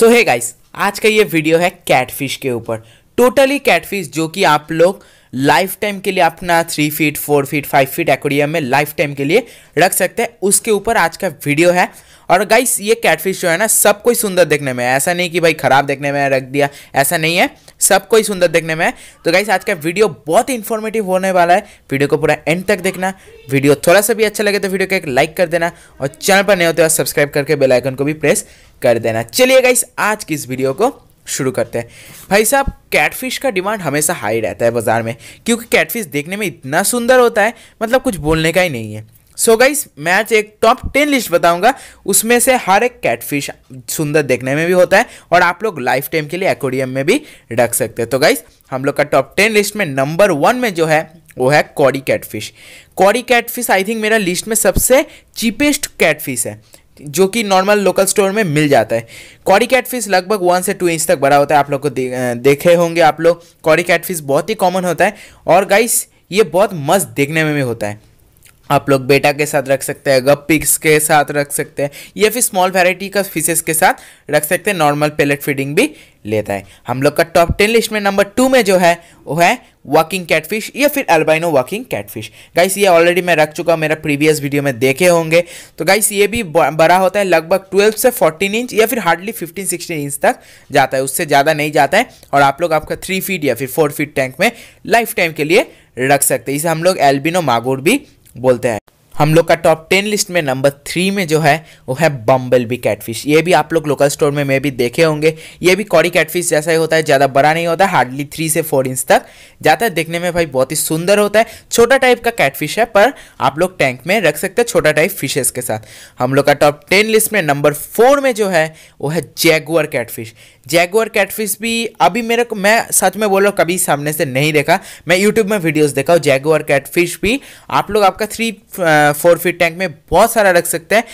सो है गाइस आज का ये वीडियो है कैटफिश के ऊपर टोटली कैटफिश जो कि आप लोग लाइफ टाइम के लिए अपना three feet four feet five feet aquarium में लाइफ टाइम के लिए रख सकते हैं उसके ऊपर आज का वीडियो है और गाइस ये कैटफिश जो है ना सबको ही सुंदर देखने में है ऐसा नहीं कि भाई खराब देखने में रख दिया ऐसा नहीं है सब कोई सुंदर देखने में है तो गाइस आज का वीडियो बहुत ही इन्फॉर्मेटिव होने वाला है वीडियो को पूरा एंड तक देखना वीडियो थोड़ा सा भी अच्छा लगे तो वीडियो को एक लाइक कर देना और चैनल पर नए होते हो सब्सक्राइब तो करके बेलाइकन को भी प्रेस कर देना चलिए गाइस आज की इस वीडियो को शुरू करते हैं भाई साहब कैटफिश का डिमांड हमेशा हाई रहता है बाज़ार में क्योंकि कैटफिश देखने में इतना सुंदर होता है मतलब कुछ बोलने का ही नहीं है सो so गाइस मैं आज एक टॉप टेन लिस्ट बताऊंगा उसमें से हर एक कैटफिश सुंदर देखने में भी होता है और आप लोग लाइफ टाइम के लिए एक्वेरियम में भी रख सकते हैं तो गाइस हम लोग का टॉप टेन लिस्ट में नंबर वन में जो है वो है cory catfish cory catfish I think मेरा लिस्ट में सबसे चीपेस्ट कैटफिश है जो कि नॉर्मल लोकल स्टोर में मिल जाता है कॉरी कैटफिश लगभग वन से टू इंच तक बड़ा होता है आप लोग को दे, देखे होंगे आप लोग कॉरी कैटफिश बहुत ही कॉमन होता है और गाइस ये बहुत मस्त देखने में भी होता है आप लोग बेटा के साथ रख सकते हैं गप्पिक्स के साथ रख सकते हैं या फिर स्मॉल वैरायटी का फिशेस के साथ रख सकते हैं नॉर्मल पेलेट फीडिंग भी लेता है हम लोग का टॉप टेन लिस्ट में नंबर टू में जो है वो है वॉकिंग कैटफिश या फिर अल्बाइनो वॉकिंग कैटफिश गाइस ये ऑलरेडी मैं रख चुका हूँ मेरा प्रीवियस वीडियो में देखे होंगे तो गाइस ये भी बड़ा होता है लगभग 12 से 14 इंच या फिर हार्डली 15 16 इंच तक जाता है उससे ज़्यादा नहीं जाता है और आप लोग आपका थ्री फीट या फिर फोर फीट टैंक में लाइफ टाइम के लिए रख सकते हैं इसे हम लोग एल्बिनो मागोर भी बोलते हैं हम लोग का टॉप टेन लिस्ट में नंबर थ्री में जो है वो है बम्बल बी कैटफिश ये भी आप लोग लोकल स्टोर में मे भी देखे होंगे ये भी कॉडी कैटफिश जैसा ही होता है ज़्यादा बड़ा नहीं होता हार्डली थ्री से फोर इंच तक जाता है देखने में भाई बहुत ही सुंदर होता है छोटा टाइप का कैटफिश है पर आप लोग टैंक में रख सकते हैं छोटा टाइप फिशेस के साथ हम लोग का टॉप टेन लिस्ट में नंबर फोर में जो है वो है जैगुअर कैटफिश जैगुअर कैटफिश भी अभी मेरे को मैं सच में बोल रहा हूँ कभी सामने से नहीं देखा मैं यूट्यूब में वीडियोज़ देखा हूँ जैगुअर कैटफिश भी आप लोग आपका थ्री फोर फीट टैंक में बहुत सारा रख सकते हैं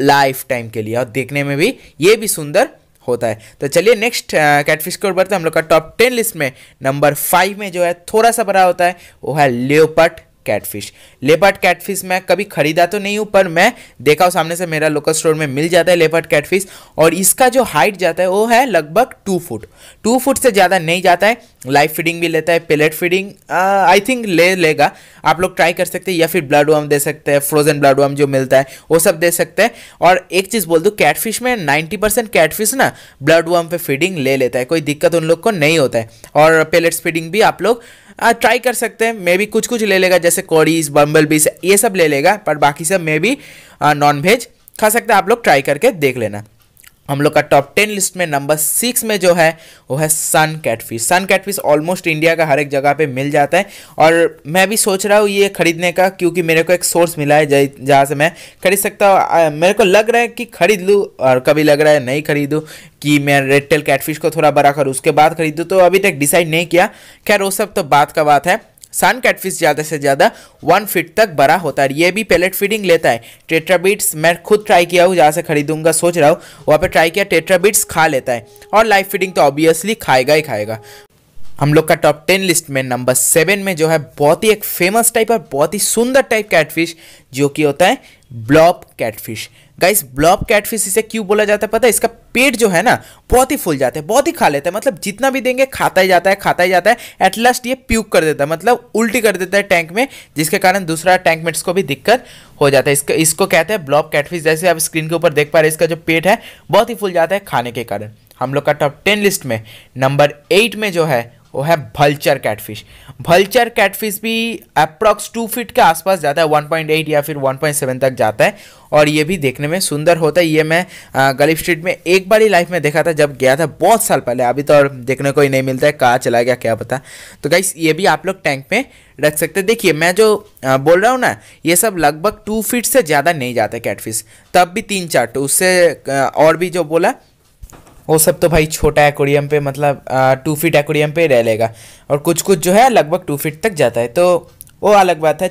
लाइफ टाइम के लिए और देखने में भी ये भी सुंदर होता है तो चलिए नेक्स्ट कैटफिश के ऊपर हम लोग का टॉप टेन लिस्ट में नंबर फाइव में जो है थोड़ा सा बड़ा होता है वो है लियोपट कैटफिश लेपर्ड कैटफिश मैं कभी खरीदा तो नहीं हूँ पर मैं देखा हूँ सामने से मेरा लोकल स्टोर में मिल जाता है लेपर्ड कैटफिश और इसका जो हाइट जाता है वो है लगभग टू फुट टू फुट से ज़्यादा नहीं जाता है लाइव फीडिंग भी लेता है पेलेट फीडिंग आई थिंक ले लेगा आप लोग ट्राई कर सकते हैं या फिर ब्लड वर्म दे सकते हैं फ्रोजन ब्लड वर्म जो मिलता है वो सब दे सकते हैं और एक चीज़ बोल दूँ कैटफिश में नाइन्टी परसेंट कैटफिश ना ब्लड वर्म पे फीडिंग ले लेता है कोई दिक्कत उन लोग को नहीं होता है और पेलेट्स फीडिंग भी आप लोग ट्राई हाँ, कर सकते हैं मे भी कुछ कुछ ले लेगा जैसे कौड़ीज बम्बल बीस ये सब ले लेगा पर बाकी सब मे भी नॉन वेज खा सकते हैं आप लोग ट्राई करके देख लेना हम लोग का टॉप टेन लिस्ट में नंबर सिक्स में जो है वो है sun catfish sun catfish almost India का हर एक जगह पे मिल जाता है और मैं भी सोच रहा हूँ ये खरीदने का क्योंकि मेरे को एक सोर्स मिला है जहाँ से मैं खरीद सकता हूँ मेरे को लग रहा है कि खरीद लूँ और कभी लग रहा है नहीं खरीदूँ कि मैं रेड टेल कैटफिश को थोड़ा बड़ा करूँ उसके बाद खरीदूँ तो अभी तक डिसाइड नहीं किया खैर वो सब तो बात का बात है सन कैटफिश ज़्यादा से ज़्यादा वन फिट तक बड़ा होता है ये भी पैलेट फीडिंग लेता है टेट्राबीट्स मैं खुद ट्राई किया हूँ जहाँ से खरीदूंगा सोच रहा हूँ वहाँ पर ट्राई किया टेट्राबीट्स खा लेता है और लाइफ फीडिंग तो ऑब्वियसली खाएगा ही खाएगा हम लोग का टॉप टेन लिस्ट में नंबर सेवन में जो है बहुत ही एक फेमस टाइप और बहुत ही सुंदर टाइप कैटफिश जो कि होता है blob catfish guys blob catfish इसे क्यों बोला जाता है पता है इसका पेट जो है ना बहुत ही फूल जाता है बहुत ही खा लेता है मतलब जितना भी देंगे खाता ही जाता है खाता ही जाता है एट लास्ट ये प्यूक कर देता है मतलब उल्टी कर देता है टैंक में जिसके कारण दूसरा टैंक मेट्स को भी दिक्कत हो जाता है इसका इसको कहते हैं ब्लॉब कैटफिश जैसे आप स्क्रीन के ऊपर देख पा रहे इसका जो पेट है बहुत ही फूल जाता है खाने के कारण हम लोग का टॉप टेन लिस्ट में नंबर एट में जो है वो है भल्चर कैटफिश भल्चर कैटफिश भी अप्रॉक्स टू फीट के आसपास जाता है 1.8 या फिर 1.7 तक जाता है और ये भी देखने में सुंदर होता है ये मैं गलीफ स्ट्रीट में एक बार ही लाइफ में देखा था जब गया था बहुत साल पहले अभी तो और देखने को ही नहीं मिलता है कहाँ चला गया क्या पता तो गाइस ये भी आप लोग टैंक में रख सकते हैं देखिए मैं जो बोल रहा हूँ ना ये सब लगभग टू फीट से ज़्यादा नहीं जाता कैटफिश तब भी तीन चार तो उससे और भी जो बोला वो सब तो भाई छोटा एक्वेरियम पे मतलब टू फीट एक्वेरियम पे रह लेगा और कुछ कुछ जो है लगभग टू फीट तक जाता है तो वो अलग बात है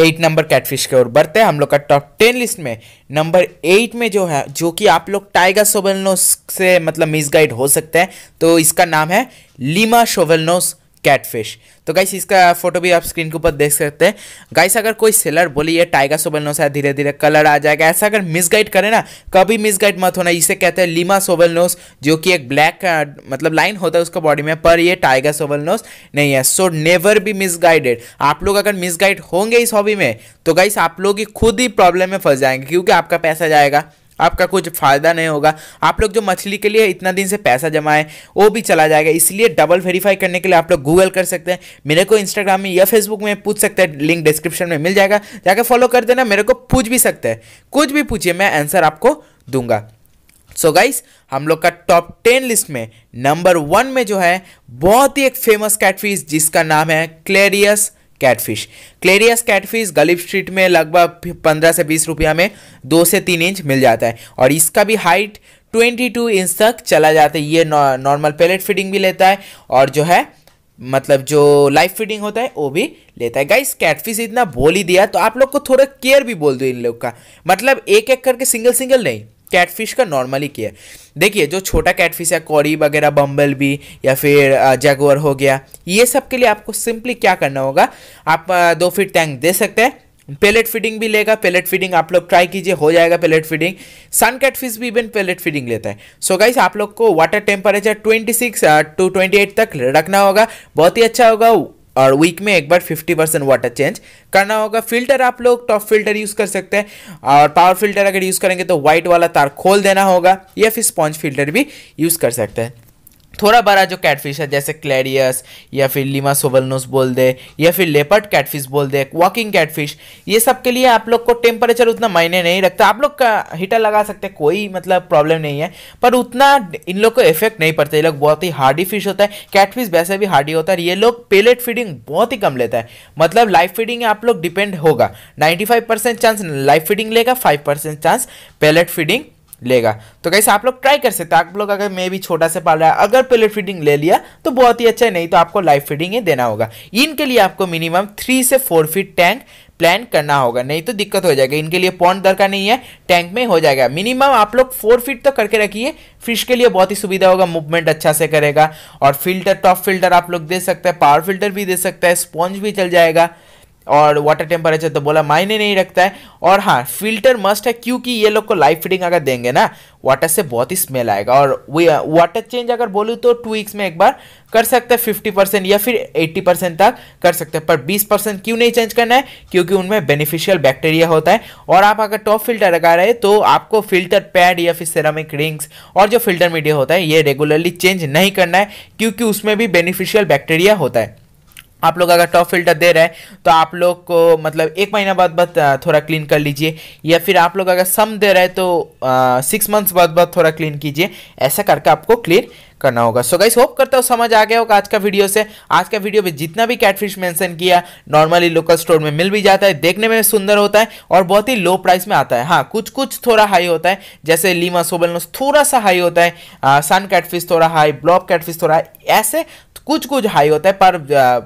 एट नंबर कैटफिश के ओर बढ़ते हैं हम लोग का टॉप टेन लिस्ट में नंबर एट में जो है जो कि आप लोग टाइगर सोवेलनोस से मतलब मिसगाइड हो सकते हैं तो इसका नाम है लीमा शोवेलनोस कैटफिश तो गाइस इसका फोटो भी आप स्क्रीन के ऊपर देख सकते हैं गाइस अगर कोई सेलर बोली ये टाइगर नोस है धीरे धीरे कलर आ जाएगा ऐसा अगर मिसगाइड करे ना कभी मिसगाइड मत होना इसे कहते हैं लिमा नोस जो कि एक ब्लैक मतलब लाइन होता है उसका बॉडी में पर ये टाइगर नोस नहीं है सो नेवर बी मिसगाइडेड आप लोग अगर मिसगाइड होंगे इस हॉबी में तो गाइस आप लोग ही खुद ही प्रॉब्लम में फंस जाएंगे क्योंकि आपका पैसा जाएगा आपका कुछ फ़ायदा नहीं होगा आप लोग जो मछली के लिए इतना दिन से पैसा जमाए वो भी चला जाएगा इसलिए डबल वेरीफाई करने के लिए आप लोग गूगल कर सकते हैं मेरे को इंस्टाग्राम में या फेसबुक में पूछ सकते हैं लिंक डिस्क्रिप्शन में मिल जाएगा जाकर फॉलो कर देना मेरे को पूछ भी सकते हैं कुछ भी पूछिए मैं आंसर आपको दूंगा सो so गाइस हम लोग का टॉप टेन लिस्ट में नंबर वन में जो है बहुत ही एक फेमस कैटफिश जिसका नाम है clarias catfish clarias catfish Galiff street में लगभग पंद्रह से बीस रुपया में दो से तीन इंच मिल जाता है और इसका भी हाइट ट्वेंटी टू इंच तक चला जाता है ये नॉर्मल पेलेट फीडिंग भी लेता है और जो है मतलब जो लाइफ फीडिंग होता है वो भी लेता है गाइस कैटफिश इतना बोल ही दिया तो आप लोग को थोड़ा केयर भी बोल दो इन लोग का मतलब एक एक करके सिंगल सिंगल नहीं कैटफिश का नॉर्मली किया देखिए जो छोटा कैटफिश है कौरी वगैरह बम्बल भी या फिर जगवर हो गया ये सब के लिए आपको सिंपली क्या करना होगा आप दो फीट टैंक दे सकते हैं पेलेट फीडिंग भी लेगा पेलेट फीडिंग आप लोग ट्राई कीजिए हो जाएगा पेलेट फीडिंग सन कैटफिश भी इवन पेलेट फीडिंग लेता है सो so गाइस आप लोग को वाटर टेम्परेचर 26 टू 28 तक रखना होगा बहुत ही अच्छा होगा और वीक में एक बार 50 परसेंट वाटर चेंज करना होगा फिल्टर आप लोग टॉप फिल्टर यूज़ कर सकते हैं और पावर फिल्टर अगर यूज़ करेंगे तो व्हाइट वाला तार खोल देना होगा या फिर स्पॉन्ज फिल्टर भी यूज़ कर सकते हैं थोड़ा बड़ा जो कैटफिश है जैसे क्लेरियस या फिर लिमा सोवलनोस बोल दे या फिर लेपर्ड कैटफिश बोल दे वॉकिंग कैटफिश ये सब के लिए आप लोग को टेम्परेचर उतना मायने नहीं रखता आप लोग का हीटर लगा सकते कोई मतलब प्रॉब्लम नहीं है पर उतना इन लोग को इफेक्ट नहीं पड़ता ये लोग बहुत ही हार्डी फिश होता है कैटफिश वैसे भी हार्डी होता है ये लोग पेलेट फीडिंग बहुत ही कम लेता है मतलब लाइफ फीडिंग आप लोग डिपेंड होगा नाइन्टी चांस लाइफ फीडिंग लेगा फाइव चांस पेलेट फीडिंग लेगा तो कैसे आप लोग ट्राई कर सकते हैं आप लोग अगर मैं भी छोटा से पाल रहा है अगर पेलेट फीडिंग ले लिया तो बहुत ही अच्छा है नहीं तो आपको लाइफ फीडिंग ही देना होगा इनके लिए आपको मिनिमम थ्री से फोर फीट टैंक प्लान करना होगा नहीं तो दिक्कत हो जाएगा इनके लिए पॉन्ड दरकार नहीं है टैंक में हो जाएगा मिनिमम आप लोग फोर फीट तो करके रखिए फिश के लिए बहुत ही सुविधा होगा मूवमेंट अच्छा से करेगा और फिल्टर टॉप फिल्टर आप लोग दे सकते हैं पावर फिल्टर भी दे सकते हैं स्पॉन्ज भी चल जाएगा और वाटर टेम्परेचर तो बोला मायने नहीं रखता है और हाँ फिल्टर मस्ट है क्योंकि ये लोग को लाइफ फिटिंग अगर देंगे ना वाटर से बहुत ही स्मेल आएगा और वाटर चेंज अगर बोलूँ तो टू वीक्स में एक बार कर सकते हैं फिफ्टी परसेंट या फिर एट्टी परसेंट तक कर सकते हैं पर बीस परसेंट क्यों नहीं चेंज करना है क्योंकि उनमें बेनिफिशियल बैक्टीरिया होता है और आप अगर टॉप फिल्टर लगा रहे हैं तो आपको फिल्टर पैड या फिर सेरामिक रिंग्स और जो फिल्टर मीडिया होता है ये रेगुलरली चेंज नहीं करना है क्योंकि उसमें भी बेनिफिशियल बैक्टीरिया होता है आप लोग अगर टॉप फिल्टर दे रहे हैं तो आप लोग को मतलब एक महीना बाद बाद थोड़ा क्लीन कर लीजिए या फिर आप लोग अगर सम दे रहे हैं तो सिक्स मंथ्स बाद बाद थोड़ा क्लीन कीजिए ऐसा करके आपको क्लीन करना होगा सो गाइस होप करता हूँ समझ आ गया होगा आज का वीडियो से आज का वीडियो में जितना भी कैटफिश मेंशन किया नॉर्मली लोकल स्टोर में मिल भी जाता है देखने में सुंदर होता है और बहुत ही लो प्राइस में आता है हाँ कुछ कुछ थोड़ा हाई होता है जैसे लीमा सोबलनोस थोड़ा सा हाई होता है सन कैटफिश थोड़ा हाई ब्लॉक कैटफिश थोड़ा ऐसे कुछ कुछ हाई होता है पर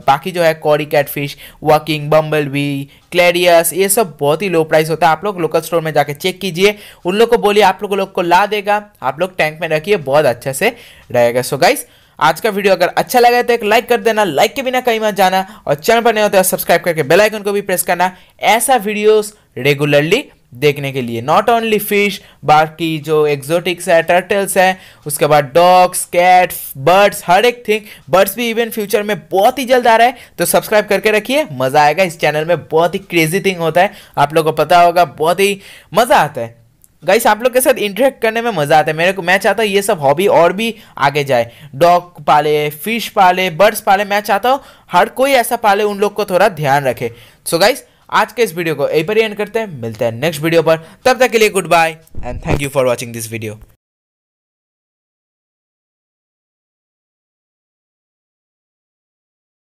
बाकी जो है cory catfish walking bumble bee clarias ये सब बहुत ही लो प्राइस होता है आप लोग लोकल स्टोर में जाके चेक कीजिए उन लोग को बोलिए आप लोग लोग को ला देगा आप लोग टैंक में रखिए बहुत अच्छे से रहेगा सो गाइस आज का वीडियो अगर अच्छा लगा तो एक लाइक कर देना लाइक के बिना कहीं मत जाना और चैनल पर नहीं होता सब्सक्राइब करके बेल आइकन को भी प्रेस करना ऐसा वीडियोस रेगुलरली देखने के लिए नॉट ओनली फिश बाकी जो एक्जोटिक्स है टर्टल्स है उसके बाद डॉग्स कैट बर्ड्स हर एक थिंग बर्ड्स भी इवन फ्यूचर में बहुत ही जल्द आ रहा है तो सब्सक्राइब करके रखिए मज़ा आएगा इस चैनल में बहुत ही क्रेजी थिंग होता है आप लोग को पता होगा बहुत ही मज़ा आता है गाइस आप लोग के साथ इंटरेक्ट करने में मज़ा आता है मेरे को मैं चाहता हूँ ये सब हॉबी और भी आगे जाए डॉग पाले फिश पाले बर्ड्स पाले मैं चाहता हूँ हर कोई ऐसा पाले उन लोग को थोड़ा ध्यान रखे सो so गाइस आज के इस वीडियो को यहीं पर ही एंड करते हैं मिलते हैं नेक्स्ट वीडियो पर तब तक के लिए goodbye and thank you for watching this video